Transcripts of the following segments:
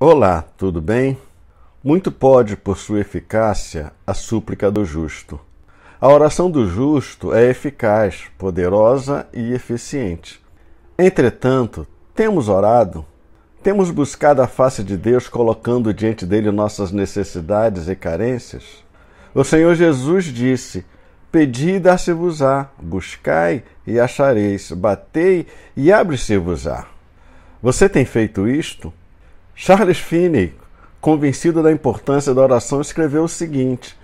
Olá, tudo bem? Muito pode por sua eficácia a súplica do justo. A oração do justo é eficaz, poderosa e eficiente. Entretanto, temos orado? Temos buscado a face de Deus colocando diante dele nossas necessidades e carências? O Senhor Jesus disse: Pedi e dar-se-vos-á, buscai e achareis, batei e abre-se-vos-á. Você tem feito isto? Charles Finney, convencido da importância da oração, escreveu o seguinte: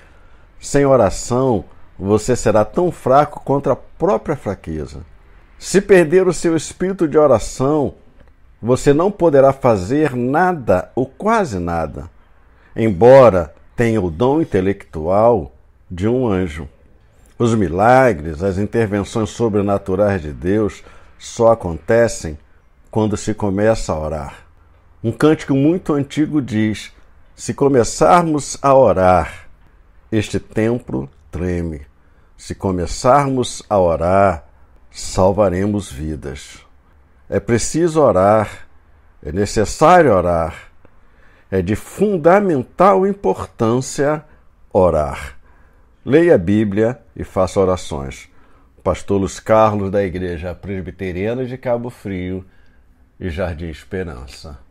Sem oração, você será tão fraco contra a própria fraqueza. Se perder o seu espírito de oração, você não poderá fazer nada ou quase nada, embora tenha o dom intelectual de um anjo. Os milagres, as intervenções sobrenaturais de Deus só acontecem quando se começa a orar. Um cântico muito antigo diz: Se começarmos a orar, este templo treme. Se começarmos a orar, salvaremos vidas. É preciso orar, é necessário orar, é de fundamental importância orar. Leia a Bíblia e faça orações. Pastor Luiz Carlos, da Igreja Presbiteriana de Cabo Frio e Jardim Esperança.